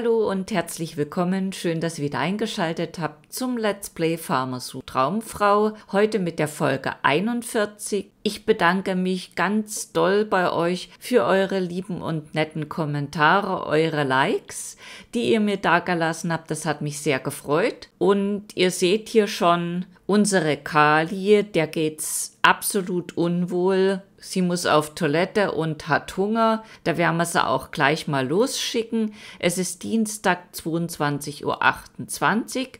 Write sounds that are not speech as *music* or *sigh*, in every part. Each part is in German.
Hallo und herzlich willkommen. Schön, dass ihr wieder eingeschaltet habt zum Let's Play Farmersu Traumfrau. Heute mit der Folge 41. Ich bedanke mich ganz doll bei euch für eure lieben und netten Kommentare, eure Likes, die ihr mir dagelassen habt. Das hat mich sehr gefreut. Und ihr seht hier schon unsere Kali. der geht's absolut unwohl sie muss auf Toilette und hat Hunger, da werden wir sie auch gleich mal losschicken. Es ist Dienstag 22.28 Uhr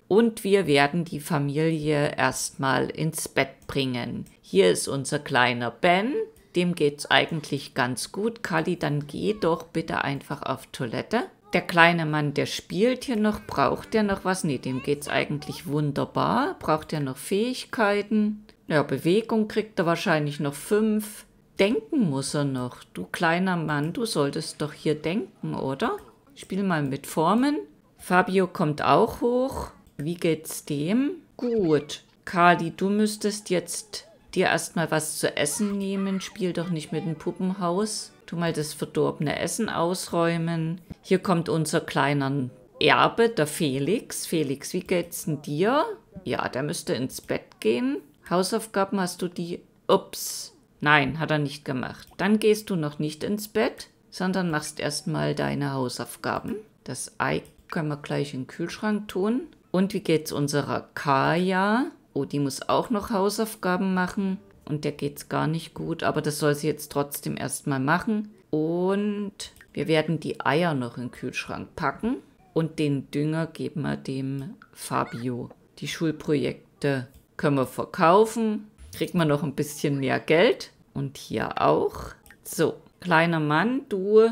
und wir werden die Familie erstmal ins Bett bringen. Hier ist unser kleiner Ben, dem geht's eigentlich ganz gut. Kali, dann geh doch bitte einfach auf Toilette. Der kleine Mann, der spielt hier noch, braucht der noch was? Nee, dem geht's eigentlich wunderbar. Braucht er noch Fähigkeiten? Ja, Bewegung kriegt er wahrscheinlich noch fünf. Denken muss er noch. Du kleiner Mann, du solltest doch hier denken, oder? Spiel mal mit Formen. Fabio kommt auch hoch. Wie geht's dem? Gut. Kali, du müsstest jetzt dir erstmal was zu essen nehmen. Spiel doch nicht mit dem Puppenhaus. Tu mal das verdorbene Essen ausräumen. Hier kommt unser kleiner Erbe, der Felix. Felix, wie geht's denn dir? Ja, der müsste ins Bett gehen. Hausaufgaben hast du die... Ups, Nein, hat er nicht gemacht. Dann gehst du noch nicht ins Bett, sondern machst erstmal deine Hausaufgaben. Das Ei können wir gleich in den Kühlschrank tun. Und wie geht's unserer Kaya? Oh, die muss auch noch Hausaufgaben machen. Und der geht's gar nicht gut, aber das soll sie jetzt trotzdem erstmal machen. Und wir werden die Eier noch in den Kühlschrank packen. Und den Dünger geben wir dem Fabio. Die Schulprojekte können wir verkaufen kriegt man noch ein bisschen mehr Geld. Und hier auch. So, kleiner Mann, du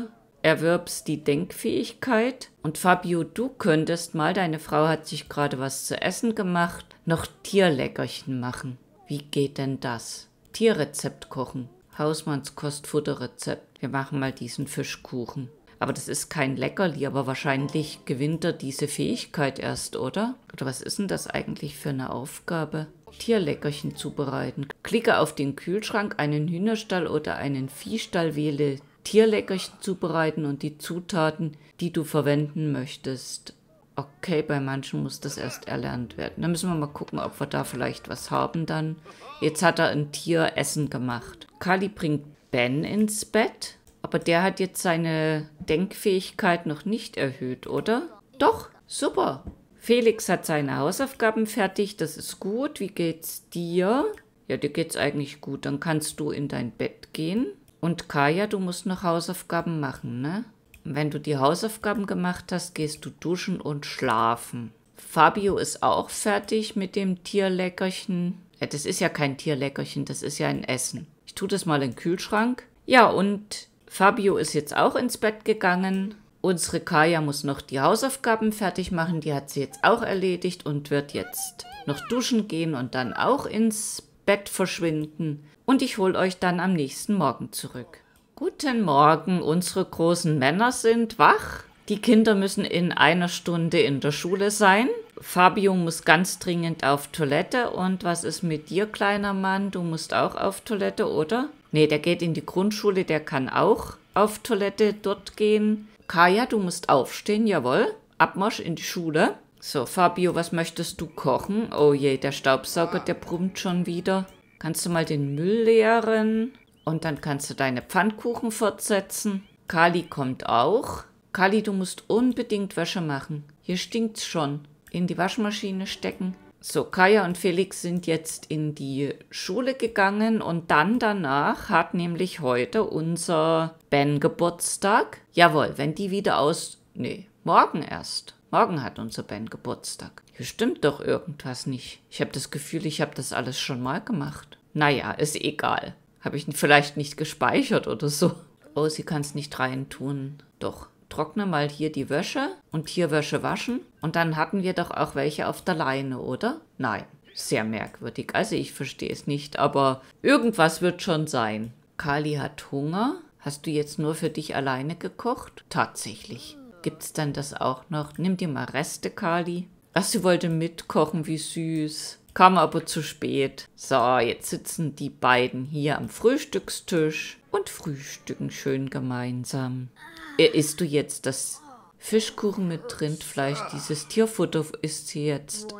erwirbst die Denkfähigkeit. Und Fabio, du könntest mal, deine Frau hat sich gerade was zu essen gemacht, noch Tierleckerchen machen. Wie geht denn das? Tierrezept kochen. Hausmannskost Futterrezept. Wir machen mal diesen Fischkuchen. Aber das ist kein Leckerli, aber wahrscheinlich gewinnt er diese Fähigkeit erst, oder? Oder was ist denn das eigentlich für eine Aufgabe? Tierleckerchen zubereiten. Klicke auf den Kühlschrank, einen Hühnerstall oder einen Viehstall, wähle Tierleckerchen zubereiten und die Zutaten, die du verwenden möchtest. Okay, bei manchen muss das erst erlernt werden. Dann müssen wir mal gucken, ob wir da vielleicht was haben dann. Jetzt hat er ein Tier Essen gemacht. Kali bringt Ben ins Bett, aber der hat jetzt seine Denkfähigkeit noch nicht erhöht, oder? Doch, super. Felix hat seine Hausaufgaben fertig, das ist gut. Wie geht's dir? Ja, dir geht's eigentlich gut. Dann kannst du in dein Bett gehen. Und Kaya, du musst noch Hausaufgaben machen, ne? Und wenn du die Hausaufgaben gemacht hast, gehst du duschen und schlafen. Fabio ist auch fertig mit dem Tierleckerchen. Ja, das ist ja kein Tierleckerchen, das ist ja ein Essen. Ich tue das mal in den Kühlschrank. Ja, und Fabio ist jetzt auch ins Bett gegangen. Unsere Kaya muss noch die Hausaufgaben fertig machen, die hat sie jetzt auch erledigt und wird jetzt noch duschen gehen und dann auch ins Bett verschwinden. Und ich hole euch dann am nächsten Morgen zurück. Guten Morgen, unsere großen Männer sind wach. Die Kinder müssen in einer Stunde in der Schule sein. Fabio muss ganz dringend auf Toilette. Und was ist mit dir, kleiner Mann? Du musst auch auf Toilette, oder? Nee, der geht in die Grundschule, der kann auch auf Toilette dort gehen. Kaya, du musst aufstehen, jawohl. Abmarsch in die Schule. So, Fabio, was möchtest du kochen? Oh je, der Staubsauger, der brummt schon wieder. Kannst du mal den Müll leeren? Und dann kannst du deine Pfannkuchen fortsetzen. Kali kommt auch. Kali, du musst unbedingt Wäsche machen. Hier stinkt's schon. In die Waschmaschine stecken. So, Kaya und Felix sind jetzt in die Schule gegangen und dann danach hat nämlich heute unser Ben Geburtstag. Jawohl, wenn die wieder aus. Nee, morgen erst. Morgen hat unser Ben Geburtstag. Hier stimmt doch irgendwas nicht. Ich habe das Gefühl, ich habe das alles schon mal gemacht. Naja, ist egal. Habe ich vielleicht nicht gespeichert oder so. Oh, sie kann es nicht reintun. Doch, trockne mal hier die Wäsche und hier Wäsche waschen. Und dann hatten wir doch auch welche auf der Leine, oder? Nein, sehr merkwürdig. Also ich verstehe es nicht, aber irgendwas wird schon sein. Kali hat Hunger. Hast du jetzt nur für dich alleine gekocht? Tatsächlich. Gibt es dann das auch noch? Nimm dir mal Reste, Kali. Ach, sie wollte mitkochen, wie süß. Kam aber zu spät. So, jetzt sitzen die beiden hier am Frühstückstisch und frühstücken schön gemeinsam. Äh, isst du jetzt das Fischkuchen mit Rindfleisch? Dieses Tierfutter isst sie jetzt. Oh,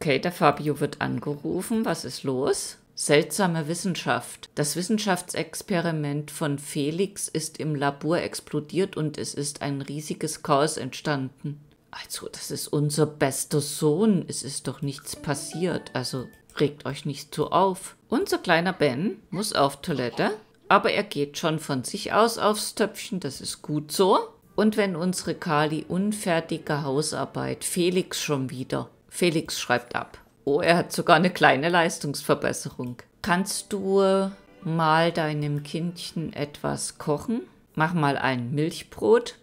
okay, der Fabio wird angerufen. Was ist los? Seltsame Wissenschaft. Das Wissenschaftsexperiment von Felix ist im Labor explodiert und es ist ein riesiges Chaos entstanden. Also, das ist unser bester Sohn. Es ist doch nichts passiert. Also, regt euch nicht so auf. Unser kleiner Ben muss auf Toilette. Aber er geht schon von sich aus aufs Töpfchen, das ist gut so. Und wenn unsere Kali unfertige Hausarbeit, Felix schon wieder. Felix schreibt ab. Oh, er hat sogar eine kleine Leistungsverbesserung. Kannst du mal deinem Kindchen etwas kochen? Mach mal ein Milchbrot.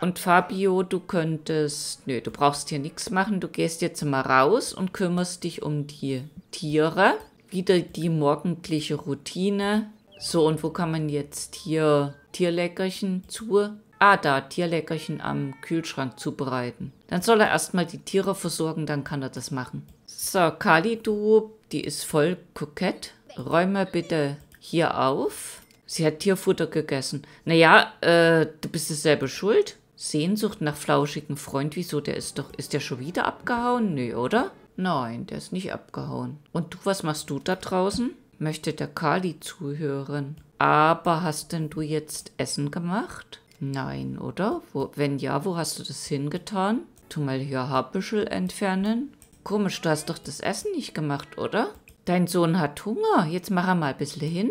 Und Fabio, du könntest. Nö, du brauchst hier nichts machen. Du gehst jetzt mal raus und kümmerst dich um die Tiere wieder die morgendliche Routine. So, und wo kann man jetzt hier Tierleckerchen zu? Ah, da, Tierleckerchen am Kühlschrank zubereiten. Dann soll er erstmal die Tiere versorgen, dann kann er das machen. So, Kali, du, die ist voll kokett. Räume bitte hier auf. Sie hat Tierfutter gegessen. Naja, äh, du bist es selber schuld. Sehnsucht nach flauschigen Freund, wieso? Der ist doch, ist der schon wieder abgehauen? Nö, oder? Nein, der ist nicht abgehauen. Und du, was machst du da draußen? Möchte der Kali zuhören. Aber hast denn du jetzt Essen gemacht? Nein, oder? Wo, wenn ja, wo hast du das hingetan? Tu mal hier Haarbüschel entfernen. Komisch, du hast doch das Essen nicht gemacht, oder? Dein Sohn hat Hunger. Jetzt mach er mal ein bisschen hin.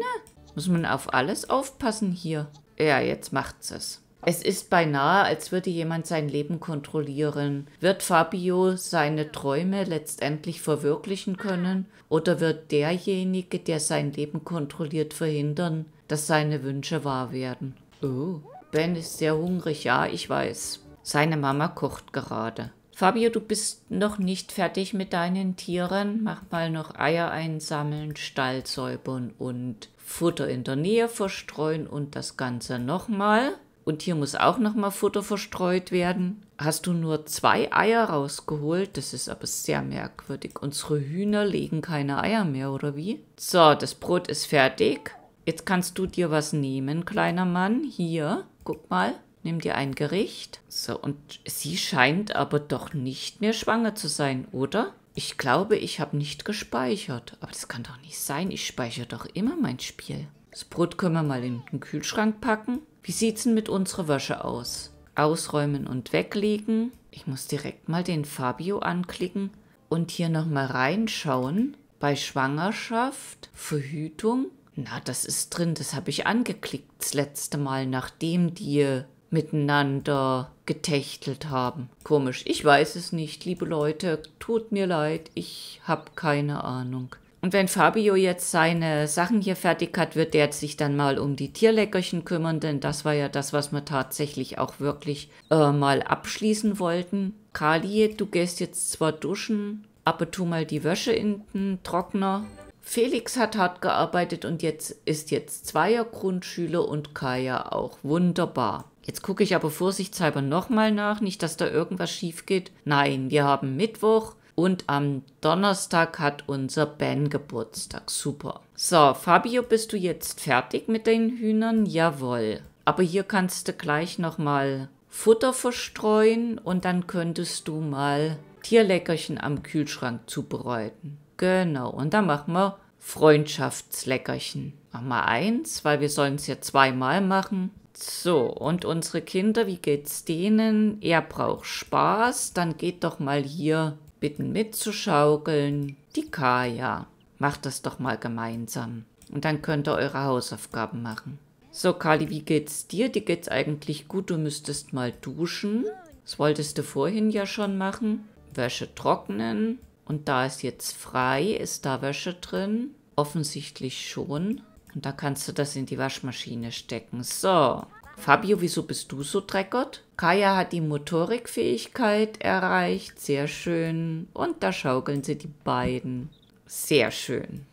Muss man auf alles aufpassen hier. Ja, jetzt macht's es. Es ist beinahe, als würde jemand sein Leben kontrollieren. Wird Fabio seine Träume letztendlich verwirklichen können oder wird derjenige, der sein Leben kontrolliert, verhindern, dass seine Wünsche wahr werden? Oh, Ben ist sehr hungrig, ja, ich weiß. Seine Mama kocht gerade. Fabio, du bist noch nicht fertig mit deinen Tieren. Mach mal noch Eier einsammeln, Stall säubern und Futter in der Nähe verstreuen und das Ganze nochmal. Und hier muss auch nochmal Futter verstreut werden. Hast du nur zwei Eier rausgeholt? Das ist aber sehr merkwürdig. Unsere Hühner legen keine Eier mehr, oder wie? So, das Brot ist fertig. Jetzt kannst du dir was nehmen, kleiner Mann. Hier, guck mal. Nimm dir ein Gericht. So, und sie scheint aber doch nicht mehr schwanger zu sein, oder? Ich glaube, ich habe nicht gespeichert. Aber das kann doch nicht sein. Ich speichere doch immer mein Spiel. Das Brot können wir mal in den Kühlschrank packen. Wie sieht's denn mit unserer Wäsche aus? Ausräumen und weglegen. Ich muss direkt mal den Fabio anklicken und hier nochmal reinschauen. Bei Schwangerschaft, Verhütung. Na, das ist drin, das habe ich angeklickt das letzte Mal, nachdem die miteinander getächtelt haben. Komisch, ich weiß es nicht, liebe Leute, tut mir leid, ich habe keine Ahnung. Und wenn Fabio jetzt seine Sachen hier fertig hat, wird der sich dann mal um die Tierleckerchen kümmern, denn das war ja das, was wir tatsächlich auch wirklich äh, mal abschließen wollten. Kali, du gehst jetzt zwar duschen, aber tu mal die Wäsche in den Trockner. Felix hat hart gearbeitet und jetzt ist jetzt zweier Grundschüler und Kaya auch wunderbar. Jetzt gucke ich aber vorsichtshalber nochmal nach, nicht dass da irgendwas schief geht. Nein, wir haben Mittwoch, und am Donnerstag hat unser Ben Geburtstag. Super. So, Fabio, bist du jetzt fertig mit den Hühnern? Jawohl. Aber hier kannst du gleich nochmal Futter verstreuen und dann könntest du mal Tierleckerchen am Kühlschrank zubereiten. Genau, und dann machen wir Freundschaftsleckerchen. Machen wir eins, weil wir sollen es ja zweimal machen. So, und unsere Kinder, wie geht's denen? Er braucht Spaß, dann geht doch mal hier bitten mitzuschaukeln, die Kaya. Macht das doch mal gemeinsam. Und dann könnt ihr eure Hausaufgaben machen. So, Kali, wie geht's dir? Dir geht's eigentlich gut. Du müsstest mal duschen. Das wolltest du vorhin ja schon machen. Wäsche trocknen. Und da ist jetzt frei. Ist da Wäsche drin? Offensichtlich schon. Und da kannst du das in die Waschmaschine stecken. So, Fabio, wieso bist du so dreckert? Kaya hat die Motorikfähigkeit erreicht. Sehr schön. Und da schaukeln sie die beiden. Sehr schön.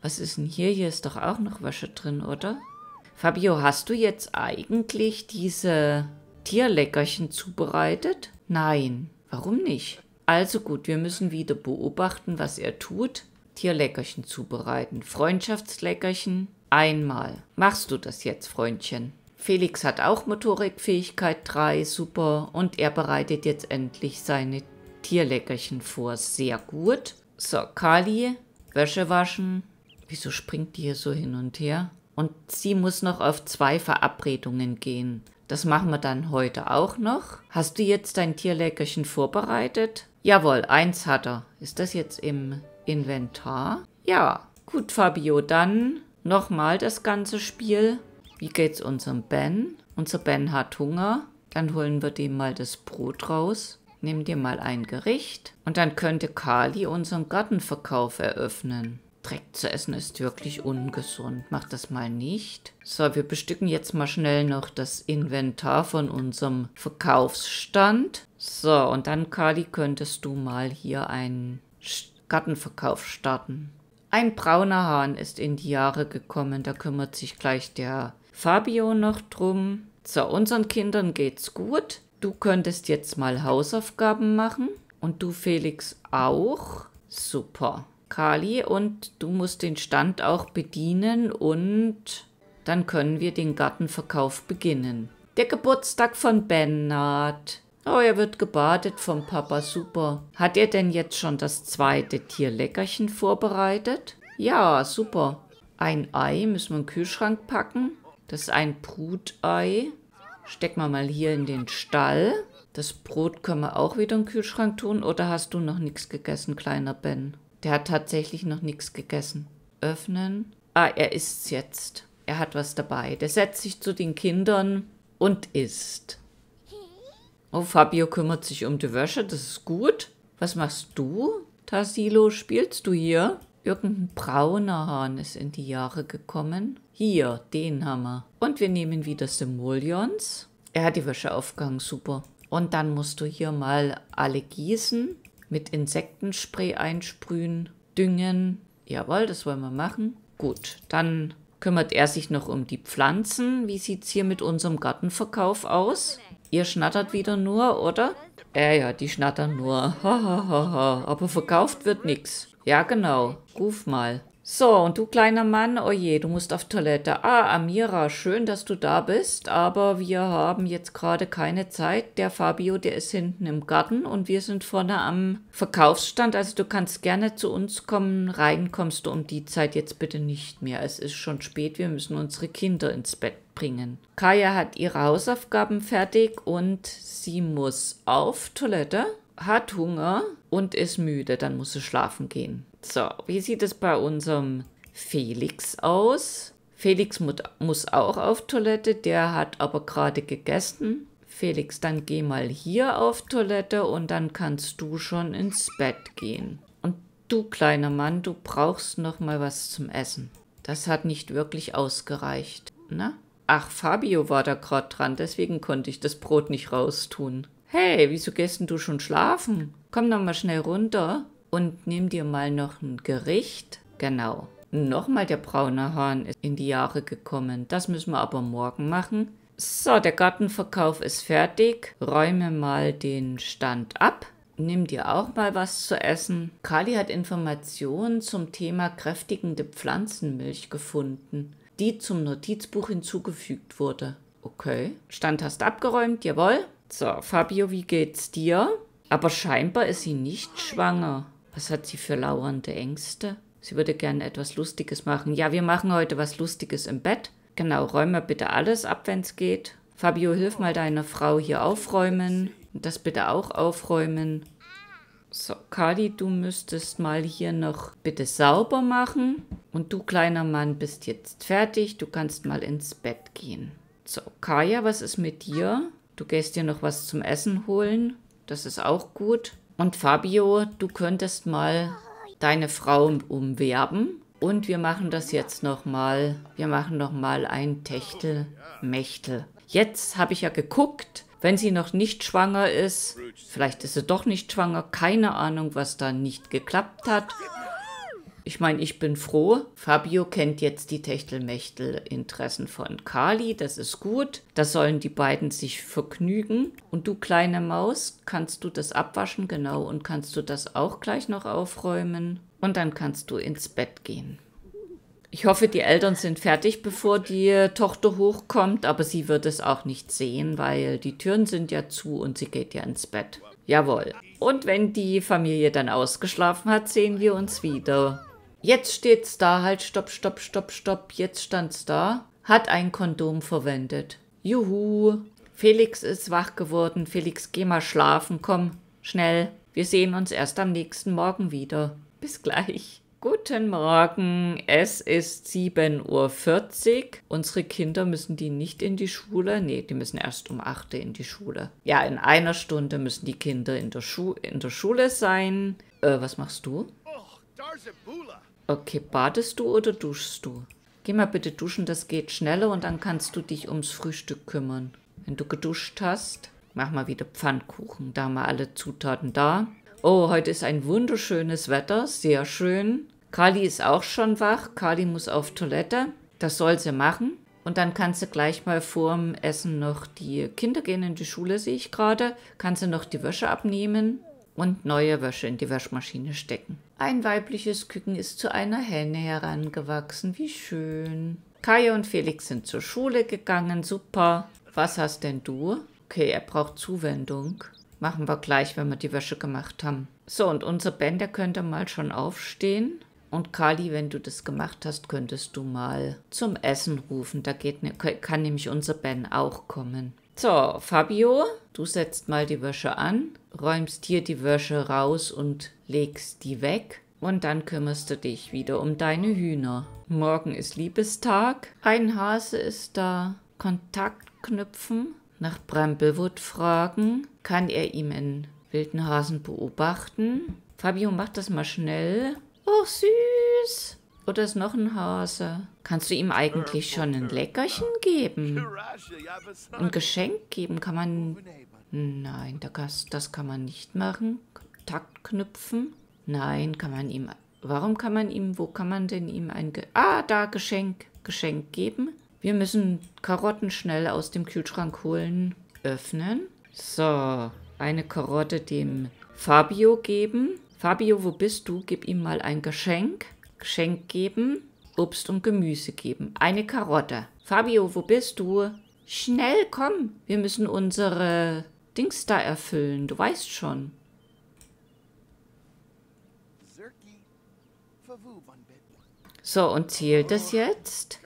Was ist denn hier? Hier ist doch auch noch Wäsche drin, oder? Fabio, hast du jetzt eigentlich diese Tierleckerchen zubereitet? Nein. Warum nicht? Also gut, wir müssen wieder beobachten, was er tut. Tierleckerchen zubereiten. Freundschaftsleckerchen. Einmal. Machst du das jetzt, Freundchen? Felix hat auch Motorikfähigkeit 3, super. Und er bereitet jetzt endlich seine Tierleckerchen vor. Sehr gut. So, Kali, Wäsche waschen. Wieso springt die hier so hin und her? Und sie muss noch auf zwei Verabredungen gehen. Das machen wir dann heute auch noch. Hast du jetzt dein Tierleckerchen vorbereitet? Jawohl, eins hat er. Ist das jetzt im Inventar? Ja, gut, Fabio, dann Nochmal das ganze Spiel. Wie geht's unserem Ben? Unser Ben hat Hunger. Dann holen wir dem mal das Brot raus. Nehmen dir mal ein Gericht. Und dann könnte Kali unseren Gartenverkauf eröffnen. Dreck zu essen ist wirklich ungesund. Mach das mal nicht. So, wir bestücken jetzt mal schnell noch das Inventar von unserem Verkaufsstand. So, und dann, Kali, könntest du mal hier einen Gartenverkauf starten. Ein brauner Hahn ist in die Jahre gekommen, da kümmert sich gleich der Fabio noch drum. So, unseren Kindern geht's gut. Du könntest jetzt mal Hausaufgaben machen und du Felix auch. Super. Kali und du musst den Stand auch bedienen und dann können wir den Gartenverkauf beginnen. Der Geburtstag von Bernhard. Oh, er wird gebadet vom Papa Super. Hat er denn jetzt schon das zweite Tierleckerchen vorbereitet? Ja, super. Ein Ei müssen wir im Kühlschrank packen. Das ist ein Brutei. Stecken wir mal hier in den Stall. Das Brot können wir auch wieder im Kühlschrank tun. Oder hast du noch nichts gegessen, kleiner Ben? Der hat tatsächlich noch nichts gegessen. Öffnen. Ah, er isst's jetzt. Er hat was dabei. Der setzt sich zu den Kindern und isst. Oh, Fabio kümmert sich um die Wäsche, das ist gut. Was machst du, Tarsilo? Spielst du hier? Irgendein brauner Hahn ist in die Jahre gekommen. Hier, den haben wir. Und wir nehmen wieder Simoleons. Er hat die Wäsche aufgehangen, super. Und dann musst du hier mal alle gießen, mit Insektenspray einsprühen, düngen. Jawohl, das wollen wir machen. Gut, dann kümmert er sich noch um die Pflanzen. Wie sieht es hier mit unserem Gartenverkauf aus? Ihr schnattert wieder nur, oder? Äh ja, die schnattern nur. Ha, ha, ha, ha. Aber verkauft wird nix. Ja, genau. Ruf mal. So, und du kleiner Mann, oje, oh du musst auf Toilette. Ah, Amira, schön, dass du da bist, aber wir haben jetzt gerade keine Zeit. Der Fabio, der ist hinten im Garten und wir sind vorne am Verkaufsstand. Also du kannst gerne zu uns kommen, rein kommst du um die Zeit jetzt bitte nicht mehr. Es ist schon spät, wir müssen unsere Kinder ins Bett bringen. Kaya hat ihre Hausaufgaben fertig und sie muss auf Toilette, hat Hunger und ist müde, dann muss sie schlafen gehen. So, wie sieht es bei unserem Felix aus? Felix muss auch auf Toilette, der hat aber gerade gegessen. Felix, dann geh mal hier auf Toilette und dann kannst du schon ins Bett gehen. Und du, kleiner Mann, du brauchst noch mal was zum Essen. Das hat nicht wirklich ausgereicht, ne? Ach, Fabio war da gerade dran, deswegen konnte ich das Brot nicht raustun. Hey, wieso gehst denn du schon schlafen? Komm doch mal schnell runter und nimm dir mal noch ein Gericht. Genau. Nochmal der braune Hahn ist in die Jahre gekommen. Das müssen wir aber morgen machen. So, der Gartenverkauf ist fertig. Räume mal den Stand ab. Nimm dir auch mal was zu essen. Kali hat Informationen zum Thema kräftigende Pflanzenmilch gefunden, die zum Notizbuch hinzugefügt wurde. Okay. Stand hast abgeräumt, jawohl. So, Fabio, wie geht's dir? Aber scheinbar ist sie nicht schwanger. Was hat sie für lauernde Ängste? Sie würde gerne etwas Lustiges machen. Ja, wir machen heute was Lustiges im Bett. Genau, räume bitte alles ab, wenn es geht. Fabio, hilf mal deiner Frau hier aufräumen. Und das bitte auch aufräumen. So, Kadi, du müsstest mal hier noch bitte sauber machen. Und du, kleiner Mann, bist jetzt fertig. Du kannst mal ins Bett gehen. So, Kaya, was ist mit dir? Du gehst dir noch was zum Essen holen. Das ist auch gut. Und Fabio, du könntest mal deine Frau umwerben. Und wir machen das jetzt nochmal. Wir machen nochmal ein techtel Jetzt habe ich ja geguckt, wenn sie noch nicht schwanger ist. Vielleicht ist sie doch nicht schwanger. Keine Ahnung, was da nicht geklappt hat ich meine, ich bin froh. Fabio kennt jetzt die Techtelmechtel-Interessen von Kali. Das ist gut. Da sollen die beiden sich vergnügen. Und du, kleine Maus, kannst du das abwaschen? Genau. Und kannst du das auch gleich noch aufräumen? Und dann kannst du ins Bett gehen. Ich hoffe, die Eltern sind fertig, bevor die Tochter hochkommt, aber sie wird es auch nicht sehen, weil die Türen sind ja zu und sie geht ja ins Bett. Jawohl. Und wenn die Familie dann ausgeschlafen hat, sehen wir uns wieder. Jetzt steht's da, halt, stopp, stopp, stopp, stopp, jetzt stand's da. Hat ein Kondom verwendet. Juhu. Felix ist wach geworden. Felix, geh mal schlafen, komm, schnell. Wir sehen uns erst am nächsten Morgen wieder. Bis gleich. Guten Morgen, es ist 7.40 Uhr. Unsere Kinder müssen die nicht in die Schule. Nee, die müssen erst um 8 Uhr in die Schule. Ja, in einer Stunde müssen die Kinder in der, Schu in der Schule sein. Äh, was machst du? Oh, Darzabula. Okay, badest du oder duschst du? Geh mal bitte duschen, das geht schneller und dann kannst du dich ums Frühstück kümmern. Wenn du geduscht hast, mach mal wieder Pfannkuchen. Da haben wir alle Zutaten da. Oh, heute ist ein wunderschönes Wetter, sehr schön. Kali ist auch schon wach. Kali muss auf Toilette. Das soll sie machen. Und dann kannst du gleich mal vorm Essen noch die Kinder gehen in die Schule, sehe ich gerade. Kannst du noch die Wäsche abnehmen und neue Wäsche in die Waschmaschine stecken. Ein weibliches Küken ist zu einer Henne herangewachsen. Wie schön. Kai und Felix sind zur Schule gegangen. Super. Was hast denn du? Okay, er braucht Zuwendung. Machen wir gleich, wenn wir die Wäsche gemacht haben. So, und unser Ben, der könnte mal schon aufstehen. Und Kali, wenn du das gemacht hast, könntest du mal zum Essen rufen. Da geht, ne, kann nämlich unser Ben auch kommen. So, Fabio, du setzt mal die Wäsche an, räumst hier die Wäsche raus und legst die weg. Und dann kümmerst du dich wieder um deine Hühner. Morgen ist Liebestag. Ein Hase ist da. Kontakt knüpfen. Nach Bramblewood fragen. Kann er ihm einen wilden Hasen beobachten? Fabio macht das mal schnell. Oh, süß. Oder ist noch ein Hase? Kannst du ihm eigentlich schon ein Leckerchen geben? Ein Geschenk geben kann man... Nein, das kann man nicht machen. Kontakt knüpfen? Nein, kann man ihm... Warum kann man ihm... Wo kann man denn ihm ein... Ge ah, da, Geschenk. Geschenk geben. Wir müssen Karotten schnell aus dem Kühlschrank holen. Öffnen. So, eine Karotte dem Fabio geben. Fabio, wo bist du? Gib ihm mal ein Geschenk. Geschenk geben, Obst und Gemüse geben, eine Karotte. Fabio, wo bist du? Schnell, komm, wir müssen unsere Dings da erfüllen, du weißt schon. So, und zählt das jetzt?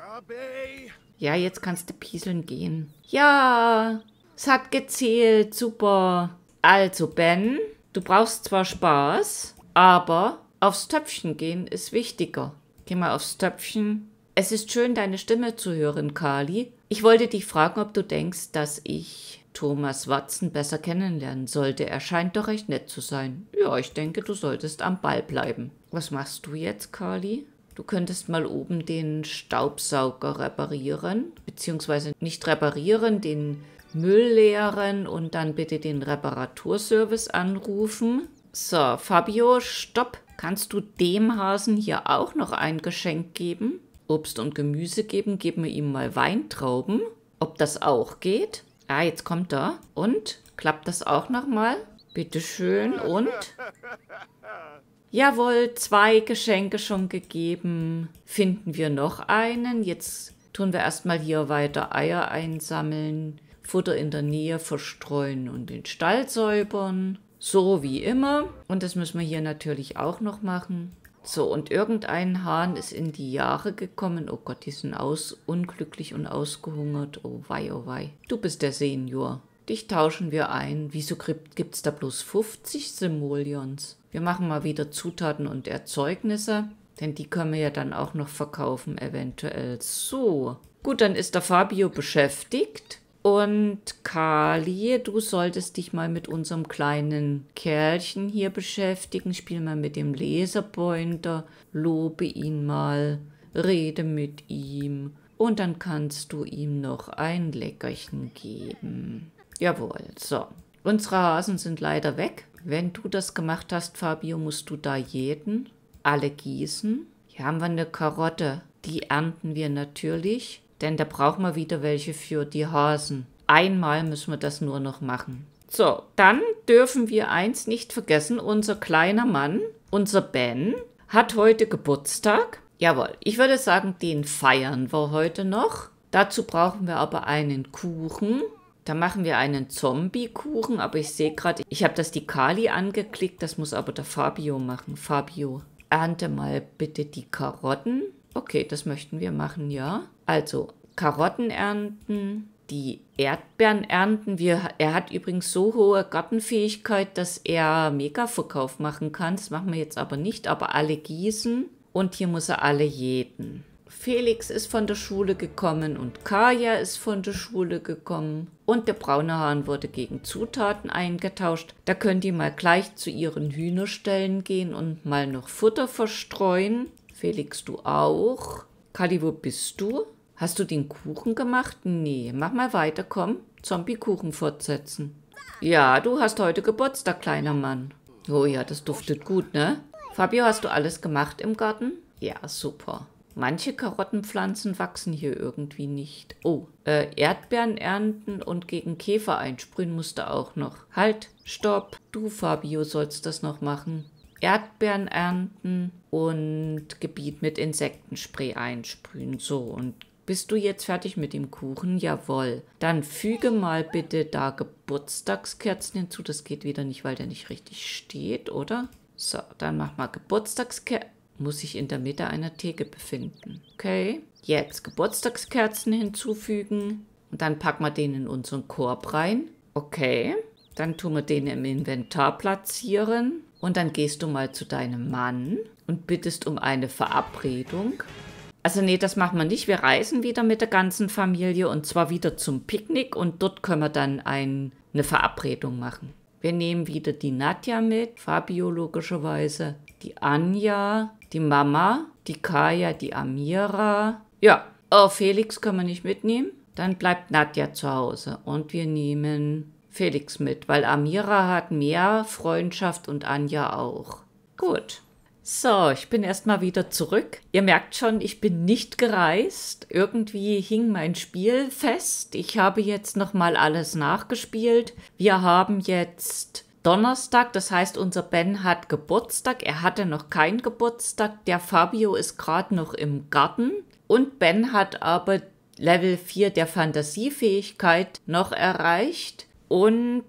Ja, jetzt kannst du pieseln gehen. Ja, es hat gezählt, super. Also, Ben, du brauchst zwar Spaß, aber Aufs Töpfchen gehen ist wichtiger. Geh mal aufs Töpfchen. Es ist schön, deine Stimme zu hören, Kali. Ich wollte dich fragen, ob du denkst, dass ich Thomas Watson besser kennenlernen sollte. Er scheint doch recht nett zu sein. Ja, ich denke, du solltest am Ball bleiben. Was machst du jetzt, Kali? Du könntest mal oben den Staubsauger reparieren, beziehungsweise nicht reparieren, den Müll leeren und dann bitte den Reparaturservice anrufen. So, Fabio, stopp. Kannst du dem Hasen hier auch noch ein Geschenk geben? Obst und Gemüse geben, geben wir ihm mal Weintrauben. Ob das auch geht? Ah, jetzt kommt er. Und? Klappt das auch nochmal? Bitteschön. Und? Jawohl, zwei Geschenke schon gegeben. Finden wir noch einen. Jetzt tun wir erstmal hier weiter Eier einsammeln, Futter in der Nähe verstreuen und den Stall säubern. So wie immer. Und das müssen wir hier natürlich auch noch machen. So, und irgendein Hahn ist in die Jahre gekommen. Oh Gott, die sind aus unglücklich und ausgehungert. Oh wei, oh wei. Du bist der Senior. Dich tauschen wir ein. Wieso gibt es da bloß 50 Simoleons? Wir machen mal wieder Zutaten und Erzeugnisse, denn die können wir ja dann auch noch verkaufen eventuell. So, gut, dann ist der Fabio beschäftigt. Und Kali, du solltest dich mal mit unserem kleinen Kerlchen hier beschäftigen. Spiel mal mit dem Laserpointer, lobe ihn mal, rede mit ihm. Und dann kannst du ihm noch ein Leckerchen geben. Jawohl, so. Unsere Hasen sind leider weg. Wenn du das gemacht hast, Fabio, musst du da jeden, alle gießen. Hier haben wir eine Karotte. Die ernten wir natürlich. Denn da brauchen wir wieder welche für die Hasen. Einmal müssen wir das nur noch machen. So, dann dürfen wir eins nicht vergessen. Unser kleiner Mann, unser Ben, hat heute Geburtstag. Jawohl, ich würde sagen, den feiern wir heute noch. Dazu brauchen wir aber einen Kuchen. Da machen wir einen Zombie-Kuchen, aber ich sehe gerade, ich habe das die Kali angeklickt, das muss aber der Fabio machen. Fabio, ernte mal bitte die Karotten. Okay, das möchten wir machen, ja. Also Karotten ernten, die Erdbeeren ernten. Wir, er hat übrigens so hohe Gartenfähigkeit, dass er Mega-Verkauf machen kann. Das machen wir jetzt aber nicht, aber alle gießen und hier muss er alle jeden. Felix ist von der Schule gekommen und Kaya ist von der Schule gekommen und der braune Hahn wurde gegen Zutaten eingetauscht. Da könnt ihr mal gleich zu ihren Hühnerstellen gehen und mal noch Futter verstreuen. Felix, du auch. Kali, wo bist du? Hast du den Kuchen gemacht? Nee, mach mal weiter, komm. Zombie-Kuchen fortsetzen. Ja, du hast heute Geburtstag, kleiner Mann. Oh ja, das duftet gut, ne? Fabio, hast du alles gemacht im Garten? Ja, super. Manche Karottenpflanzen wachsen hier irgendwie nicht. Oh, äh, Erdbeeren ernten und gegen Käfer einsprühen musste auch noch. Halt, stopp. Du, Fabio, sollst das noch machen. Erdbeeren ernten, und Gebiet mit Insektenspray einsprühen. So, und bist du jetzt fertig mit dem Kuchen? Jawohl. Dann füge mal bitte da Geburtstagskerzen hinzu. Das geht wieder nicht, weil der nicht richtig steht, oder? So, dann mach mal Geburtstagskerzen. Muss ich in der Mitte einer Theke befinden. Okay. Jetzt Geburtstagskerzen hinzufügen. Und dann packen wir den in unseren Korb rein. Okay. Dann tun wir den im Inventar platzieren und dann gehst du mal zu deinem Mann und bittest um eine Verabredung. Also nee, das machen wir nicht. Wir reisen wieder mit der ganzen Familie und zwar wieder zum Picknick und dort können wir dann ein, eine Verabredung machen. Wir nehmen wieder die Nadja mit, Fabio logischerweise, die Anja, die Mama, die Kaya, die Amira. Ja, oh, Felix können wir nicht mitnehmen. Dann bleibt Nadja zu Hause und wir nehmen Felix mit, weil Amira hat mehr Freundschaft und Anja auch. Gut. So, ich bin erstmal wieder zurück. Ihr merkt schon, ich bin nicht gereist. Irgendwie hing mein Spiel fest. Ich habe jetzt nochmal alles nachgespielt. Wir haben jetzt Donnerstag, das heißt, unser Ben hat Geburtstag. Er hatte noch keinen Geburtstag. Der Fabio ist gerade noch im Garten. Und Ben hat aber Level 4 der Fantasiefähigkeit noch erreicht. Und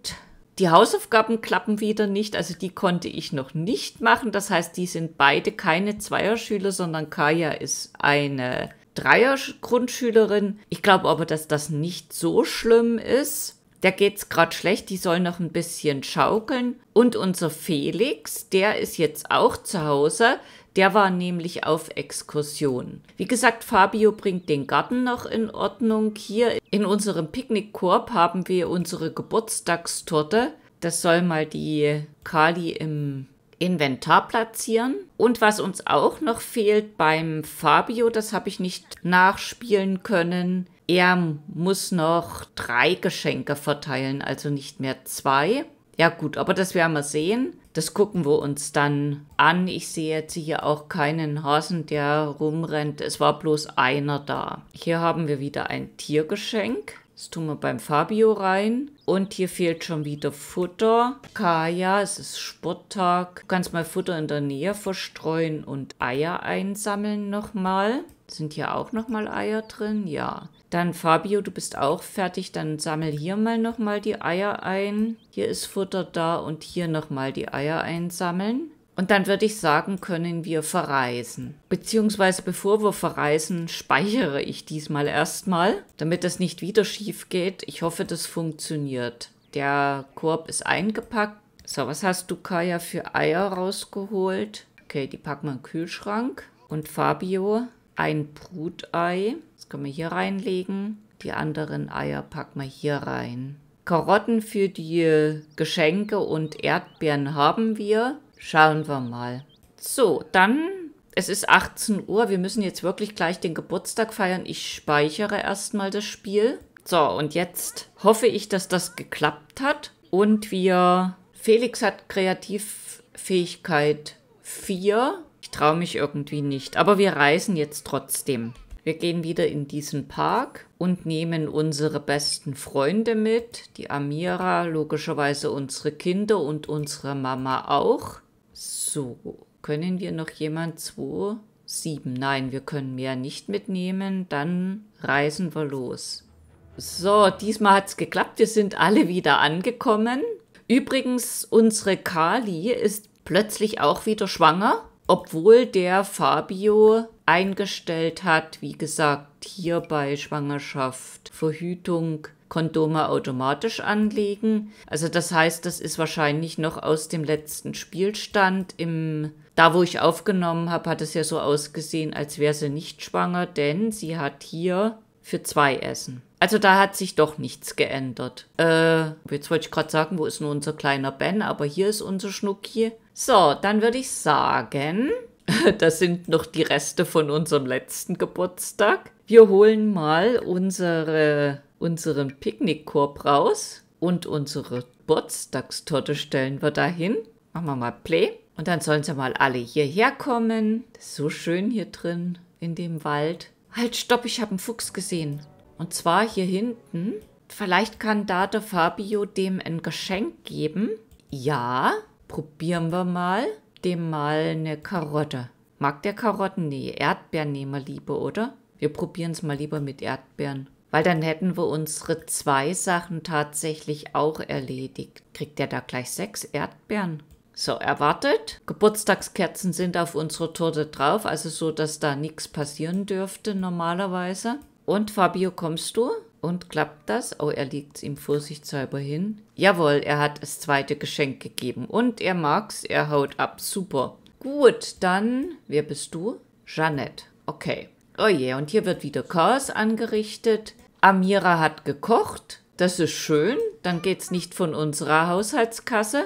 die Hausaufgaben klappen wieder nicht, also die konnte ich noch nicht machen. Das heißt, die sind beide keine Zweierschüler, sondern Kaya ist eine Dreier-Grundschülerin. Ich glaube aber, dass das nicht so schlimm ist. Der geht es gerade schlecht, die soll noch ein bisschen schaukeln. Und unser Felix, der ist jetzt auch zu Hause. Der war nämlich auf Exkursion. Wie gesagt, Fabio bringt den Garten noch in Ordnung. Hier in unserem Picknickkorb haben wir unsere Geburtstagstorte. Das soll mal die Kali im Inventar platzieren. Und was uns auch noch fehlt beim Fabio, das habe ich nicht nachspielen können, er muss noch drei Geschenke verteilen, also nicht mehr zwei. Ja gut, aber das werden wir sehen. Das gucken wir uns dann an. Ich sehe jetzt hier auch keinen Hasen, der rumrennt. Es war bloß einer da. Hier haben wir wieder ein Tiergeschenk. Das tun wir beim Fabio rein. Und hier fehlt schon wieder Futter. Kaya, es ist Sporttag. Du kannst mal Futter in der Nähe verstreuen und Eier einsammeln nochmal. Sind hier auch nochmal Eier drin? Ja. Dann Fabio, du bist auch fertig. Dann sammel hier mal nochmal die Eier ein. Hier ist Futter da und hier nochmal die Eier einsammeln. Und dann würde ich sagen, können wir verreisen. Beziehungsweise bevor wir verreisen, speichere ich diesmal erstmal, damit das nicht wieder schief geht. Ich hoffe, das funktioniert. Der Korb ist eingepackt. So, was hast du, Kaya, für Eier rausgeholt? Okay, die packen wir im Kühlschrank. Und Fabio, ein Brutei. Das können wir hier reinlegen. Die anderen Eier packen wir hier rein. Karotten für die Geschenke und Erdbeeren haben wir. Schauen wir mal. So, dann, es ist 18 Uhr. Wir müssen jetzt wirklich gleich den Geburtstag feiern. Ich speichere erstmal das Spiel. So, und jetzt hoffe ich, dass das geklappt hat. Und wir... Felix hat Kreativfähigkeit 4 traue mich irgendwie nicht. Aber wir reisen jetzt trotzdem. Wir gehen wieder in diesen Park und nehmen unsere besten Freunde mit, die Amira, logischerweise unsere Kinder und unsere Mama auch. So, können wir noch jemand 2, 7? Nein, wir können mehr nicht mitnehmen, dann reisen wir los. So, diesmal hat es geklappt, wir sind alle wieder angekommen. Übrigens, unsere Kali ist plötzlich auch wieder schwanger. Obwohl der Fabio eingestellt hat, wie gesagt, hier bei Schwangerschaft, Verhütung, Kondome automatisch anlegen. Also das heißt, das ist wahrscheinlich noch aus dem letzten Spielstand. Im, da, wo ich aufgenommen habe, hat es ja so ausgesehen, als wäre sie nicht schwanger, denn sie hat hier für zwei Essen. Also da hat sich doch nichts geändert. Äh, jetzt wollte ich gerade sagen, wo ist nur unser kleiner Ben, aber hier ist unser Schnucki. So, dann würde ich sagen, *laughs* das sind noch die Reste von unserem letzten Geburtstag. Wir holen mal unsere, unseren Picknickkorb raus und unsere Geburtstagstorte stellen wir dahin. Machen wir mal Play. Und dann sollen sie mal alle hierher kommen. so schön hier drin in dem Wald. Halt, stopp, ich habe einen Fuchs gesehen. Und zwar hier hinten. Vielleicht kann da der Fabio dem ein Geschenk geben. Ja, probieren wir mal dem mal eine Karotte. Mag der Karotten? Nee, Erdbeeren nehmen wir lieber, oder? Wir probieren es mal lieber mit Erdbeeren. Weil dann hätten wir unsere zwei Sachen tatsächlich auch erledigt. Kriegt der da gleich sechs Erdbeeren? So, erwartet. Geburtstagskerzen sind auf unserer Torte drauf, also so, dass da nichts passieren dürfte normalerweise. Und Fabio, kommst du? Und klappt das? Oh, er legt es ihm vorsichtshalber hin. Jawohl, er hat das zweite Geschenk gegeben. Und er mag's, er haut ab. Super. Gut, dann, wer bist du? Jeannette. Okay. Oh je, yeah. und hier wird wieder Chaos angerichtet. Amira hat gekocht. Das ist schön. Dann geht's nicht von unserer Haushaltskasse.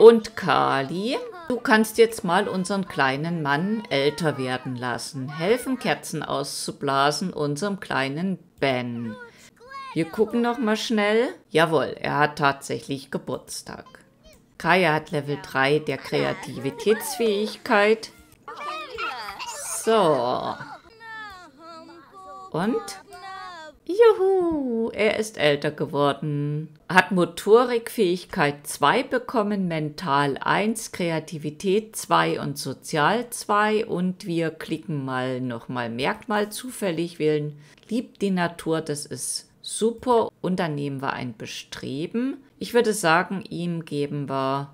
Und Kali, du kannst jetzt mal unseren kleinen Mann älter werden lassen. Helfen, Kerzen auszublasen, unserem kleinen Ben. Wir gucken noch mal schnell. Jawohl, er hat tatsächlich Geburtstag. Kaya hat Level 3 der Kreativitätsfähigkeit. So. Und? Juhu, er ist älter geworden. Hat Motorikfähigkeit 2 bekommen, Mental 1, Kreativität 2 und Sozial 2. Und wir klicken mal nochmal Merkmal zufällig wählen. Liebt die Natur, das ist super Unternehmen war ein Bestreben. Ich würde sagen, ihm geben wir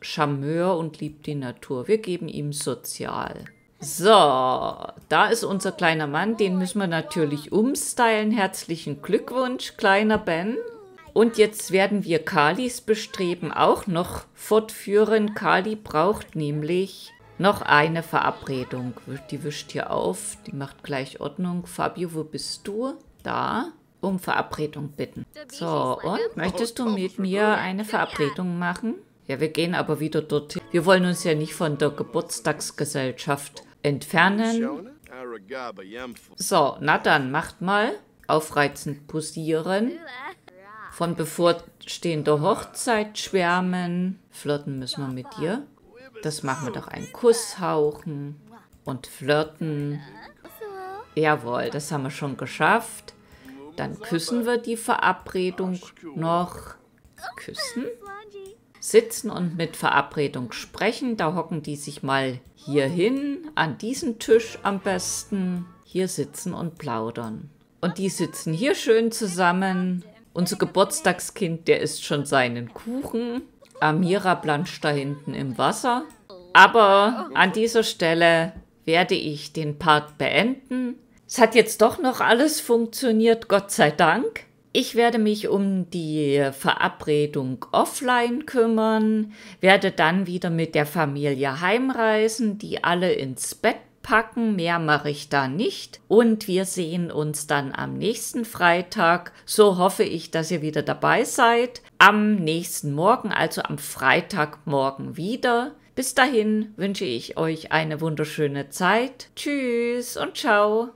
Charmeur und liebt die Natur. Wir geben ihm sozial. So, da ist unser kleiner Mann. Den müssen wir natürlich umstylen. Herzlichen Glückwunsch, kleiner Ben. Und jetzt werden wir Kalis Bestreben auch noch fortführen. Kali braucht nämlich noch eine Verabredung. Die wischt hier auf. Die macht gleich Ordnung. Fabio, wo bist du? Da um Verabredung bitten. So, und möchtest du mit mir eine Verabredung machen? Ja, wir gehen aber wieder dorthin. Wir wollen uns ja nicht von der Geburtstagsgesellschaft entfernen. So, na dann, macht mal. Aufreizend posieren. Von bevorstehender Hochzeit schwärmen. Flirten müssen wir mit dir. Das machen wir doch. Ein Kuss hauchen und flirten. Jawohl, das haben wir schon geschafft. Dann küssen wir die Verabredung noch. Küssen? Sitzen und mit Verabredung sprechen. Da hocken die sich mal hier hin, an diesen Tisch am besten. Hier sitzen und plaudern. Und die sitzen hier schön zusammen. Unser Geburtstagskind, der isst schon seinen Kuchen. Amira planscht da hinten im Wasser. Aber an dieser Stelle werde ich den Part beenden. Es hat jetzt doch noch alles funktioniert, Gott sei Dank. Ich werde mich um die Verabredung offline kümmern, werde dann wieder mit der Familie heimreisen, die alle ins Bett packen, mehr mache ich da nicht und wir sehen uns dann am nächsten Freitag. So hoffe ich, dass ihr wieder dabei seid. Am nächsten Morgen, also am Freitagmorgen wieder. Bis dahin wünsche ich euch eine wunderschöne Zeit. Tschüss und ciao.